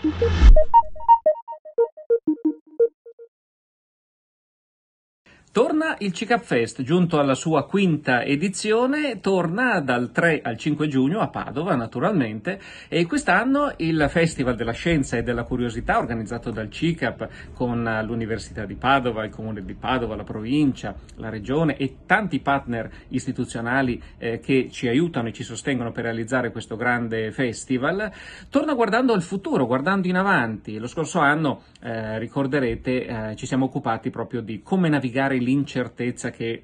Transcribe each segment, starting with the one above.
Thank you. Torna il CICAP Fest, giunto alla sua quinta edizione, torna dal 3 al 5 giugno a Padova naturalmente e quest'anno il Festival della Scienza e della Curiosità organizzato dal CICAP con l'Università di Padova, il Comune di Padova, la provincia, la regione e tanti partner istituzionali eh, che ci aiutano e ci sostengono per realizzare questo grande festival, torna guardando al futuro, guardando in avanti. Lo scorso anno, eh, ricorderete, eh, ci siamo occupati proprio di come navigare in dell'incertezza che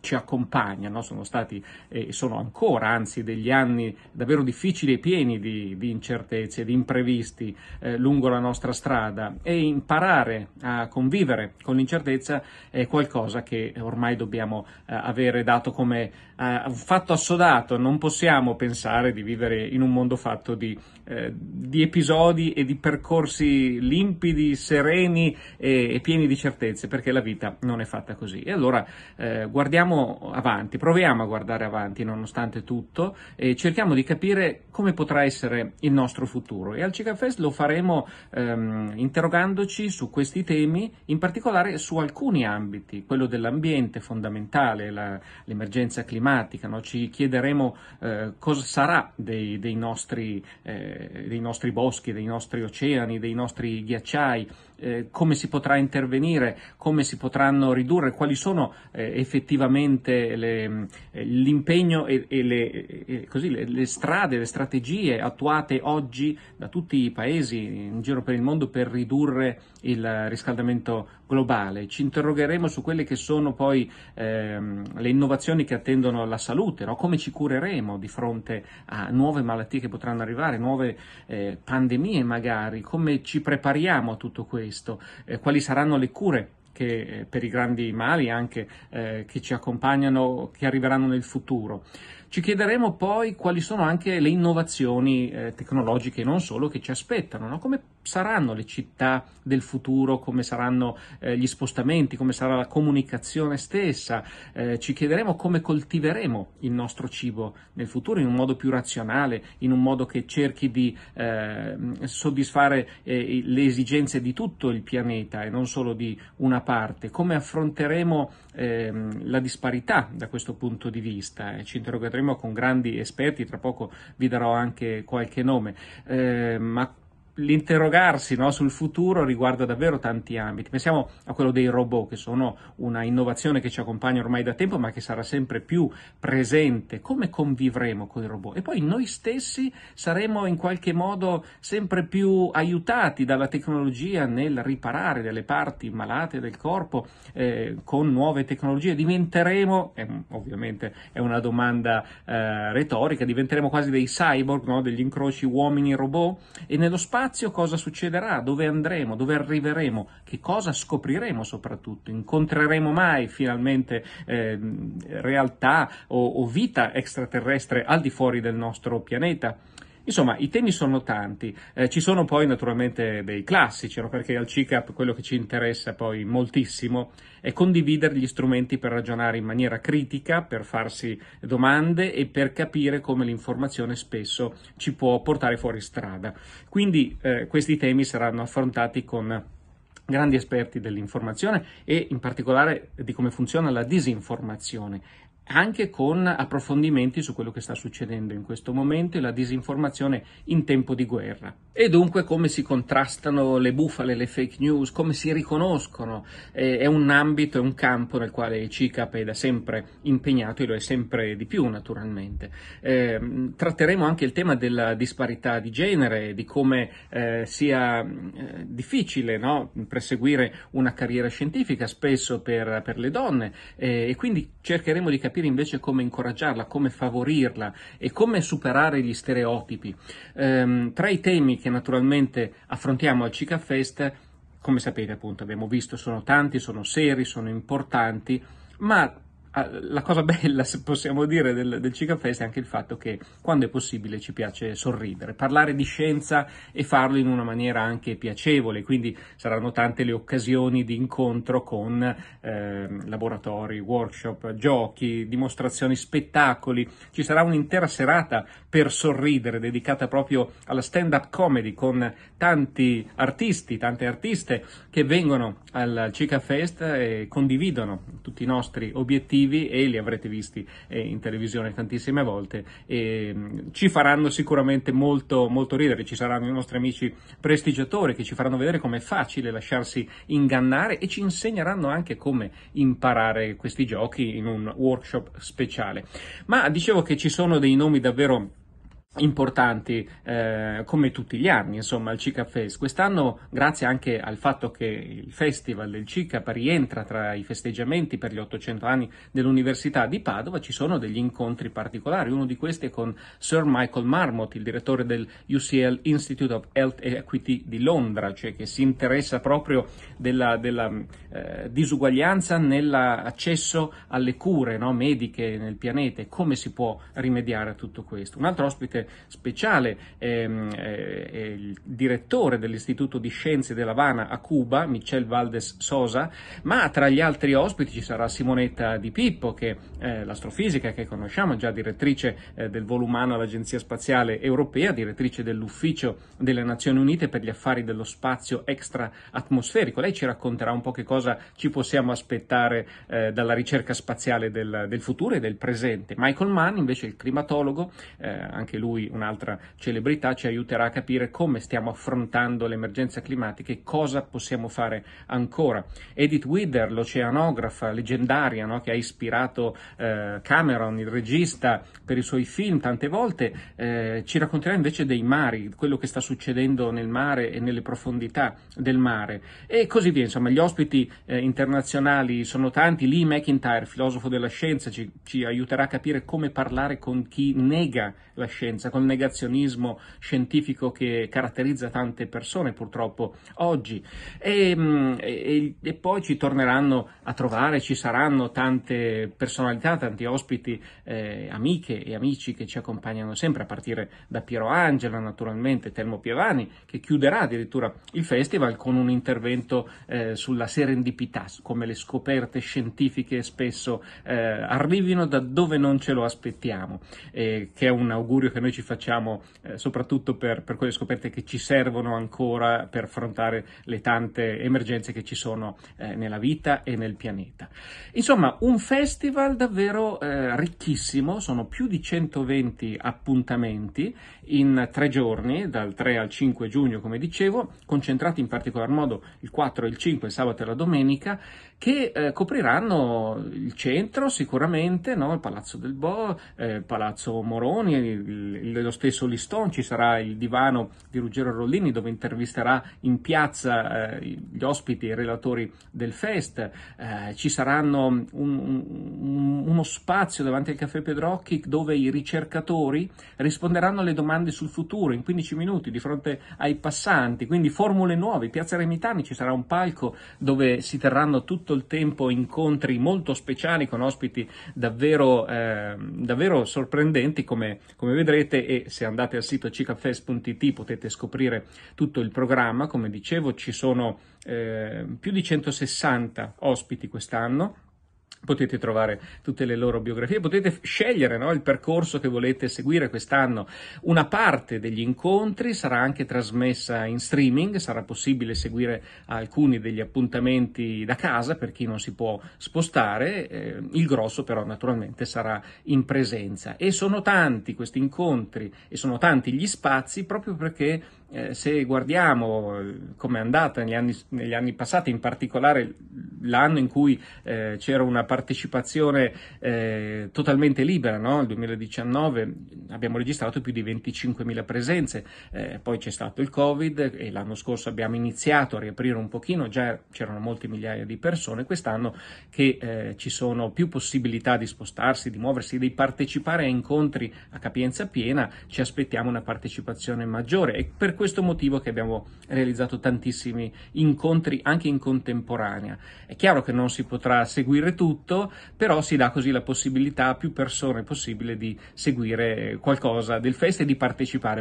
ci accompagnano, sono stati e eh, sono ancora, anzi, degli anni davvero difficili e pieni di, di incertezze, di imprevisti eh, lungo la nostra strada e imparare a convivere con l'incertezza è qualcosa che ormai dobbiamo eh, avere dato come eh, fatto assodato, non possiamo pensare di vivere in un mondo fatto di, eh, di episodi e di percorsi limpidi, sereni e, e, pieni di certezze, perché la vita non è fatta così. E allora eh, guardiamo avanti, proviamo a guardare avanti nonostante tutto e cerchiamo di capire come potrà essere il nostro futuro. E al Cicafest lo faremo ehm, interrogandoci su questi temi, in particolare su alcuni ambiti, quello dell'ambiente fondamentale, la, l'emergenza climatica, tematica, no? ci chiederemo eh, cosa sarà dei, dei, nostri, eh, dei, nostri, boschi, dei nostri oceani, dei nostri ghiacciai, eh, come si potrà intervenire, come si potranno ridurre, quali sono eh, effettivamente le, eh, l'impegno e, e, le, e così, le, le strade, le strategie attuate oggi da tutti i paesi in giro per il mondo per ridurre il riscaldamento globale. Ci interrogheremo su quelle che sono poi ehm, le innovazioni che attendono la salute, no? come ci cureremo di fronte a nuove malattie che potranno arrivare, nuove eh, pandemie magari, come ci prepariamo a tutto questo, eh, quali saranno le cure che, eh, per i grandi mali anche eh, che ci accompagnano, che arriveranno nel futuro. Ci chiederemo poi quali sono anche le innovazioni eh, tecnologiche non solo che ci aspettano, no? come saranno le città del futuro, come saranno eh, gli spostamenti, come sarà la comunicazione stessa. Eh, ci chiederemo come coltiveremo il nostro cibo nel futuro in un modo più razionale, in un modo che cerchi di ehm, eh, soddisfare le esigenze di tutto il pianeta e non solo di una parte. Come affronteremo ehm, la disparità da questo punto di vista? ci interrogheremo con grandi esperti, tra poco vi darò anche qualche nome. Ehm, ma l'interrogarsi no, sul futuro riguarda davvero tanti ambiti. Pensiamo a quello dei robot, che sono una innovazione che ci accompagna ormai da tempo, ma che sarà sempre più presente. Come convivremo con i robot? E poi noi stessi saremo in qualche modo sempre più aiutati dalla tecnologia nel riparare delle parti malate del corpo eh, con nuove tecnologie. Diventeremo, eh, ovviamente è una domanda eh, retorica, diventeremo quasi dei cyborg, no, degli incroci uomini-robot e nello spazio spazio cosa succederà, dove andremo, dove arriveremo, che cosa scopriremo soprattutto, incontreremo mai finalmente eh, realtà o, o vita extraterrestre al di fuori del nostro pianeta. Insomma, i temi sono tanti, eh, ci sono poi naturalmente dei classici, no? perché al CICAP quello che ci interessa poi moltissimo è condividere gli strumenti per ragionare in maniera critica, per farsi domande e per capire come l'informazione spesso ci può portare fuori strada. Quindi eh, questi temi saranno affrontati con grandi esperti dell'informazione e in particolare di come funziona la disinformazione anche con approfondimenti su quello che sta succedendo in questo momento e la disinformazione in tempo di guerra. E dunque come si contrastano le bufale, le fake news, come si riconoscono. Eh, è un ambito, è un campo nel quale il CICAP è da sempre impegnato e lo è sempre di più naturalmente. Eh, tratteremo anche il tema della disparità di genere, di come eh, sia eh, difficile no? perseguire una carriera scientifica spesso per, per le donne eh, e quindi cercheremo di capire invece come incoraggiarla, come favorirla e come superare gli stereotipi. Ehm, tra i temi che naturalmente affrontiamo al Cica Fest, come sapete appunto abbiamo visto sono tanti, sono seri, sono importanti, ma Ah, la cosa bella, se possiamo dire, del, del Cica Fest è anche il fatto che quando è possibile ci piace sorridere, parlare di scienza e farlo in una maniera anche piacevole, quindi saranno tante le occasioni di incontro con eh, laboratori, workshop, giochi, dimostrazioni, spettacoli. Ci sarà un'intera serata per sorridere dedicata proprio alla stand-up comedy con tanti artisti, tante artiste che vengono al Cica Fest e condividono tutti i nostri obiettivi vivi e li avrete visti eh, in televisione tantissime volte e mm, ci faranno sicuramente molto, molto ridere, ci saranno i nostri amici prestigiatori che ci faranno vedere com'è facile lasciarsi ingannare e ci insegneranno anche come imparare questi giochi in un workshop speciale. Ma dicevo che ci sono dei nomi davvero importanti eh, come tutti gli anni insomma al Cica Fest quest'anno grazie anche al fatto che il festival del Cicap rientra tra i festeggiamenti per gli 800 anni dell'Università di Padova ci sono degli incontri particolari uno di questi è con Sir Michael Marmot il direttore del UCL Institute of Health Equity di Londra cioè che si interessa proprio della, della eh, disuguaglianza nell'accesso alle cure no, mediche nel pianeta e come si può rimediare a tutto questo. Un altro ospite speciale ehm, è il direttore dell'Istituto di Scienze dell'Havana a Cuba, Michel Valdes Sosa, ma tra gli altri ospiti ci sarà Simonetta Di Pippo, che eh, l'astrofisica che conosciamo, già direttrice eh, del volo umano all'Agenzia Spaziale Europea, direttrice dell'Ufficio delle Nazioni Unite per gli affari dello spazio extra atmosferico. Lei ci racconterà un po' che cosa cosa ci possiamo aspettare eh, dalla ricerca spaziale del, del, futuro e del presente. Michael Mann, invece il climatologo, eh, anche lui un'altra celebrità, ci aiuterà a capire come stiamo affrontando l'emergenza climatica e cosa possiamo fare ancora. Edith Wither, l'oceanografa leggendaria no, che ha ispirato eh, Cameron, il regista, per i suoi film tante volte, eh, ci racconterà invece dei mari, quello che sta succedendo nel mare e nelle profondità del mare e così via. Insomma, gli ospiti eh, internazionali sono tanti. Lee McIntyre, filosofo della scienza, ci, ci, aiuterà a capire come parlare con chi nega la scienza, con il negazionismo scientifico che caratterizza tante persone purtroppo oggi. Mm, e, e, e poi ci torneranno a trovare, ci saranno tante personalità, tanti ospiti, eh, amiche e amici che ci accompagnano sempre, a partire da Piero Angela, naturalmente, Telmo Pievani, che chiuderà addirittura il festival con un intervento eh, sulla serenità semplicità come le scoperte scientifiche spesso eh, arrivino da dove non ce lo aspettiamo, eh, che è un augurio che noi ci facciamo eh, soprattutto per, per, quelle scoperte che ci servono ancora per affrontare le tante emergenze che ci sono eh, nella vita e nel pianeta. Insomma, un festival davvero eh, ricchissimo, sono più di 120 appuntamenti in tre giorni, dal 3 al 5 giugno come dicevo, concentrati in particolar modo il 4, il 5, il sabato e la domenica, domenica che eh, copriranno il centro sicuramente, no? il Palazzo del Bo, eh, Palazzo Moroni, il, il, lo stesso Liston, ci sarà il divano di Ruggero Rollini dove intervisterà in piazza eh, gli ospiti e i relatori del fest, eh, ci saranno un, un, uno spazio davanti al Caffè Pedrocchi dove i ricercatori risponderanno alle domande sul futuro in 15 minuti di fronte ai passanti, quindi formule nuove, Piazza Remitani ci sarà un palco dove si terranno tutto il tempo incontri molto speciali con ospiti davvero, eh, davvero sorprendenti come, come, vedrete e se andate al sito cicafest.it potete scoprire tutto il programma, come dicevo ci sono eh, più di 160 ospiti quest'anno Potete trovare tutte le loro biografie, potete scegliere no, il percorso che volete seguire quest'anno. Una parte degli incontri sarà anche trasmessa in streaming, sarà possibile seguire alcuni degli appuntamenti da casa per chi non si può spostare, eh, il grosso però naturalmente sarà in presenza. E sono tanti questi incontri e sono tanti gli spazi proprio perché eh, se guardiamo eh, come è andata negli anni, negli anni, passati, in particolare l'anno in cui eh, c'era una partecipazione eh, totalmente libera, no? il 2019 abbiamo registrato più di 25.000 presenze, eh, poi c'è stato il Covid e l'anno scorso abbiamo iniziato a riaprire un pochino, già c'erano molte migliaia di persone, quest'anno che ci sono più possibilità di spostarsi, di muoversi, di partecipare a incontri a capienza piena, ci aspettiamo una partecipazione maggiore per questo motivo che abbiamo realizzato tantissimi incontri anche in contemporanea. È chiaro che non si potrà seguire tutto, però si dà così la possibilità a più persone possibile di seguire qualcosa del fest e di partecipare.